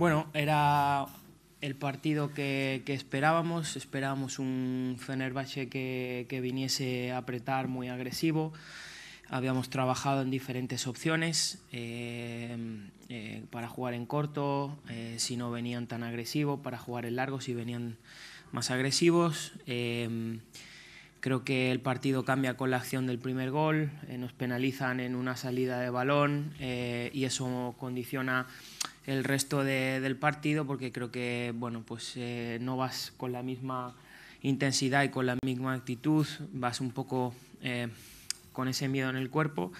Bueno, era el partido que, esperábamos. Esperábamos un Fenerbahce que, viniese a apretar muy agresivo habíamos trabajado en diferentes opciones eh, eh, para jugar en corto, eh, si no venían tan agresivos, para jugar en largo, si venían más agresivos. creo que el partido cambia con la acción del primer gol, nos penalizan en una salida de balón y eso condiciona el resto de, del partido porque creo que bueno pues eh, no vas con la misma intensidad y con la misma actitud vas un poco eh, con ese miedo en el cuerpo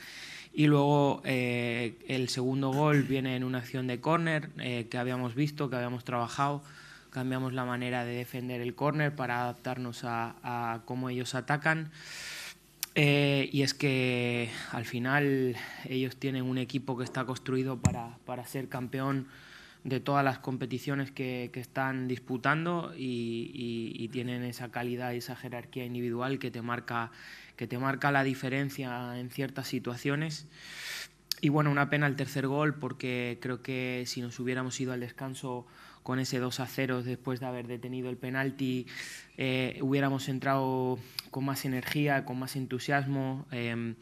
y luego eh, el segundo gol viene en una acción de córner que habíamos visto que habíamos trabajado cambiamos la manera de defender el córner para adaptarnos a, a cómo ellos atacan eh, y es que al final ellos tienen un equipo que está construido para, para ser campeón de todas las competiciones que, que están disputando y, tienen esa calidad y esa jerarquía individual que te marca, que te marca la diferencia en ciertas situaciones. Y bueno, una pena el tercer gol porque creo que si nos hubiéramos ido al descanso con ese 2 a 0 después de haber detenido el penalti, eh, hubiéramos entrado con más energía, con más entusiasmo, em,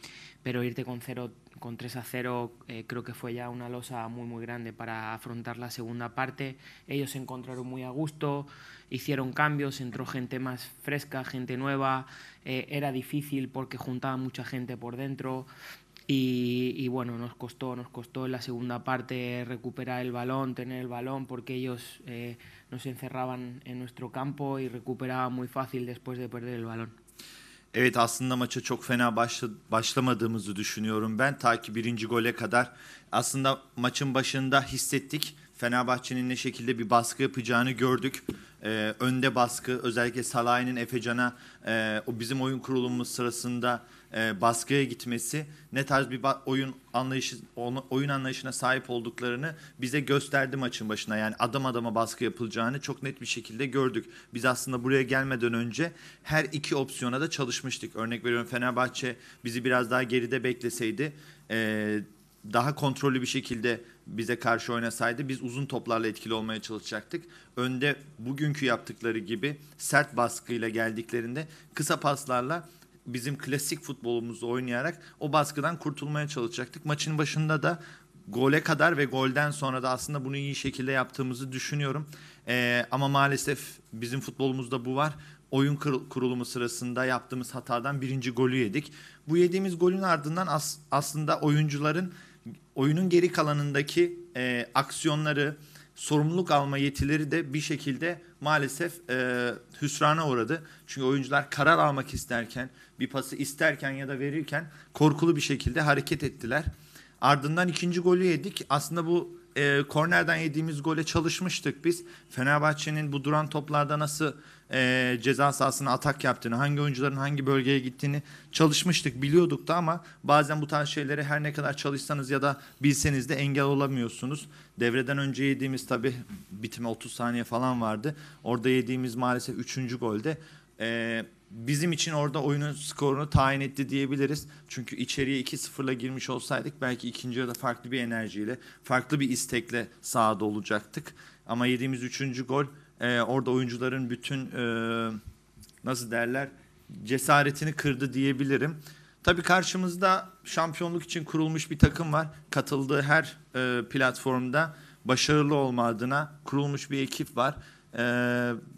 pero irte con, cero, con 3 a 0 eh, creo que fue ya una losa muy, muy grande para afrontar la segunda parte. Ellos se encontraron muy a gusto, hicieron cambios, entró gente más fresca, gente nueva, eh, era difícil porque juntaba mucha gente por dentro. Y, y, bueno, nos costó, nos costó en la segunda parte recuperar el balón, tener el balón, porque ellos eh, nos encerraban en nuestro campo y recuperaban muy fácil después de perder el balón. Evet aslında maça çok fena başlamadığımızı düşünüyorum ben. Ta ki birinci gole kadar aslında maçın başında hissettik. Fenerbahçe'nin ne şekilde bir baskı yapacağını gördük. Ee, önde baskı özellikle Salah'ın Efecan'a e, o bizim oyun kurulumumuz sırasında e, baskıya gitmesi, ne tarz bir oyun anlayışı oyun anlayışına sahip olduklarını bize gösterdi maçın başına. Yani adam adama baskı yapılacağını çok net bir şekilde gördük. Biz aslında buraya gelmeden önce her iki opsiyona da çalışmıştık. Örnek veriyorum Fenerbahçe bizi biraz daha geride bekleseydi e, daha kontrollü bir şekilde bize karşı oynasaydı biz uzun toplarla etkili olmaya çalışacaktık. Önde bugünkü yaptıkları gibi sert baskıyla geldiklerinde kısa paslarla bizim klasik futbolumuzu oynayarak o baskıdan kurtulmaya çalışacaktık. Maçın başında da gole kadar ve golden sonra da aslında bunu iyi şekilde yaptığımızı düşünüyorum. Ee, ama maalesef bizim futbolumuzda bu var. Oyun kurulumu sırasında yaptığımız hatadan birinci golü yedik. Bu yediğimiz golün ardından as- aslında oyuncuların oyunun geri kalanındaki e, aksiyonları, sorumluluk alma yetileri de bir şekilde maalesef e, hüsrana uğradı. Çünkü oyuncular karar almak isterken, bir pası isterken ya da verirken korkulu bir şekilde hareket ettiler. Ardından ikinci golü yedik. Aslında bu e, kornerden yediğimiz gole çalışmıştık biz. Fenerbahçe'nin bu duran toplarda nasıl e, ceza sahasına atak yaptığını, hangi oyuncuların hangi bölgeye gittiğini çalışmıştık, biliyorduk da ama bazen bu tarz şeyleri her ne kadar çalışsanız ya da bilseniz de engel olamıyorsunuz. Devreden önce yediğimiz tabii bitime 30 saniye falan vardı. Orada yediğimiz maalesef 3. golde e, bizim için orada oyunun skorunu tayin etti diyebiliriz. Çünkü içeriye 2-0'la girmiş olsaydık belki ikinci yarıda farklı bir enerjiyle, farklı bir istekle sahada olacaktık. Ama yediğimiz 3. gol e, orada oyuncuların bütün e, nasıl derler cesaretini kırdı diyebilirim. Tabii karşımızda şampiyonluk için kurulmuş bir takım var. Katıldığı her e, platformda başarılı olma adına kurulmuş bir ekip var. E,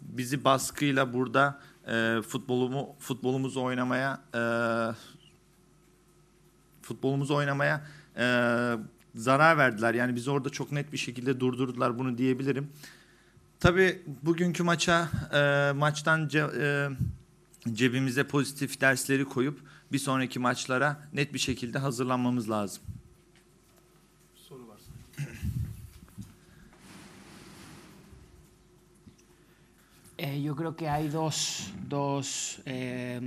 bizi baskıyla burada e, futbolumu futbolumuzu oynamaya e, futbolumuzu oynamaya e, zarar verdiler. Yani bizi orada çok net bir şekilde durdurdular bunu diyebilirim. Tabii bugünkü maça e, maçtan ce, e, cebimize pozitif dersleri koyup bir sonraki maçlara net bir şekilde hazırlanmamız lazım. Soru varsa. eh, yo creo que hay dos, dos eh,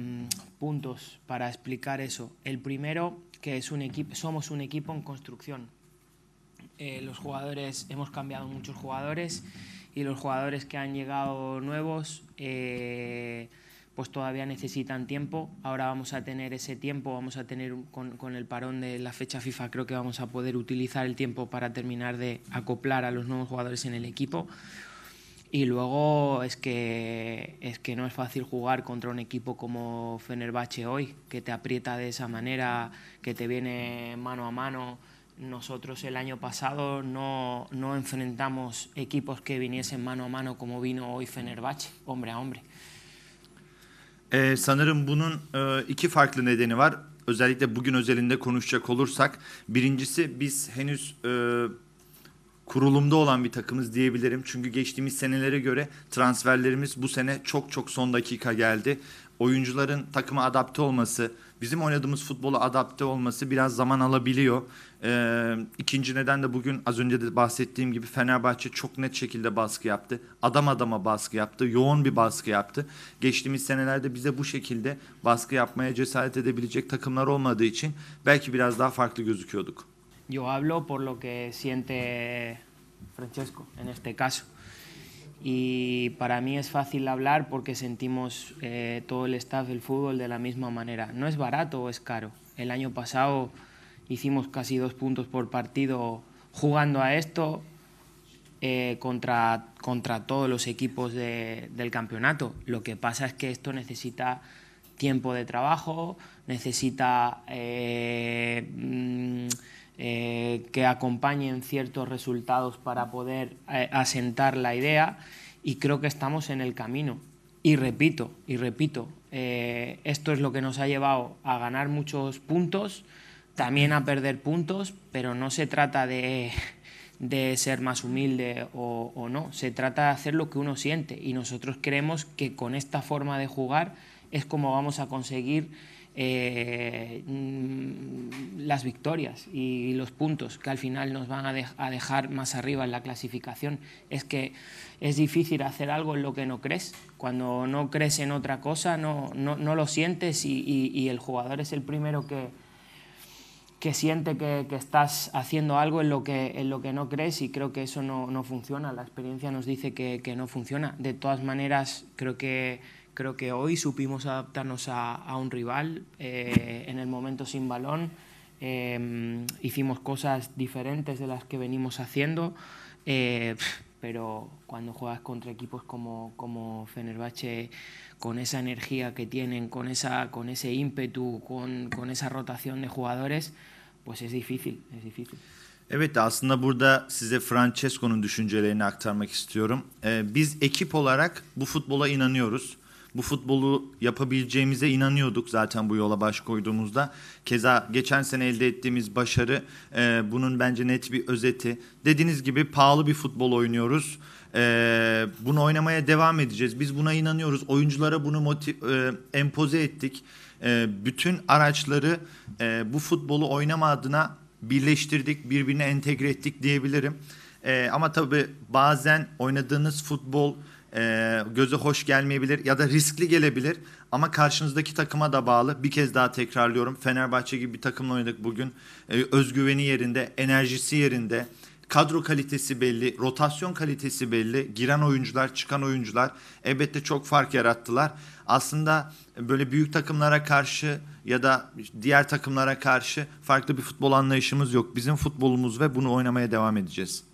puntos para explicar eso. El primero, que es un equipo, somos un equipo en construcción. Eh, los jugadores, hemos cambiado muchos jugadores. Mm -hmm. y los jugadores que han llegado nuevos eh, pues todavía necesitan tiempo. Ahora vamos a tener ese tiempo, vamos a tener con, el parón de la fecha FIFA, creo que vamos a poder utilizar el tiempo para terminar de acoplar a los nuevos jugadores en el equipo. Y luego es que, es que no es fácil jugar contra un equipo como Fenerbahce hoy, que te aprieta de esa manera, que te viene mano a mano Nosotros el año pasado no, no, enfrentamos equipos que viniesen mano a mano como vino hoy Fenerbahçe, hombre a hombre. Ee, sanırım bunun e, iki farklı nedeni var. Özellikle bugün özelinde konuşacak olursak. Birincisi biz henüz e, kurulumda olan bir takımız diyebilirim. Çünkü geçtiğimiz senelere göre transferlerimiz bu sene çok çok son dakika geldi. Oyuncuların takıma adapte olması, bizim oynadığımız futbola adapte olması biraz zaman alabiliyor. Ee, ikinci neden de bugün az önce de bahsettiğim gibi Fenerbahçe çok net şekilde baskı yaptı. Adam adama baskı yaptı. Yoğun bir baskı yaptı. Geçtiğimiz senelerde bize bu şekilde baskı yapmaya cesaret edebilecek takımlar olmadığı için belki biraz daha farklı gözüküyorduk. Yo hablo por lo que siente Francesco en este caso. y para mí es fácil hablar porque sentimos eh, todo el staff del fútbol de la misma manera. No es barato es caro. El año pasado hicimos casi dos puntos por partido jugando a esto eh, contra, contra todos los equipos del campeonato. Lo que pasa es que esto necesita tiempo de trabajo, necesita... Eh, mm, eh, que acompañen ciertos resultados para poder eh, asentar la idea y creo que estamos en el camino. Y repito, y repito, eh, esto es lo que nos ha llevado a ganar muchos puntos, también a perder puntos, pero no se trata de, ser más humilde o, no, se trata de hacer lo que uno siente y nosotros creemos que con esta forma de jugar es como vamos a conseguir eh, mm, las victorias y los puntos que al final nos van a, dejar más arriba en la clasificación. Es que es difícil hacer algo en lo que no crees. Cuando no crees en otra cosa, no, no, no lo sientes y, el jugador es el primero que, que siente que, estás haciendo algo en lo, que, en lo que no crees y creo que eso no, no funciona. La experiencia nos dice que no funciona. De todas maneras, creo que Creo que hoy supimos adaptarnos a, a un rival eh, en el momento sin balón. Eh, hicimos cosas diferentes de las que venimos haciendo, eh, pero cuando juegas contra equipos como, como Fenerbahce, con esa energía que tienen, con, esa, con ese ímpetu, con, con esa rotación de jugadores, pues es difícil, es difícil. Evet aslında burada size Francesco'nun düşüncelerini aktarmak istiyorum. Ee, biz ekip olarak bu futbola inanıyoruz. bu futbolu yapabileceğimize inanıyorduk zaten bu yola baş koyduğumuzda. Keza geçen sene elde ettiğimiz başarı e, bunun bence net bir özeti. Dediğiniz gibi pahalı bir futbol oynuyoruz. E, bunu oynamaya devam edeceğiz. Biz buna inanıyoruz. Oyunculara bunu motiv- e, empoze ettik. E, bütün araçları e, bu futbolu oynama adına birleştirdik, birbirine entegre ettik diyebilirim. E, ama tabii bazen oynadığınız futbol e, göze hoş gelmeyebilir ya da riskli gelebilir. Ama karşınızdaki takıma da bağlı. Bir kez daha tekrarlıyorum. Fenerbahçe gibi bir takımla oynadık bugün. E, özgüveni yerinde, enerjisi yerinde. Kadro kalitesi belli, rotasyon kalitesi belli. Giren oyuncular, çıkan oyuncular elbette çok fark yarattılar. Aslında böyle büyük takımlara karşı ya da diğer takımlara karşı farklı bir futbol anlayışımız yok. Bizim futbolumuz ve bunu oynamaya devam edeceğiz.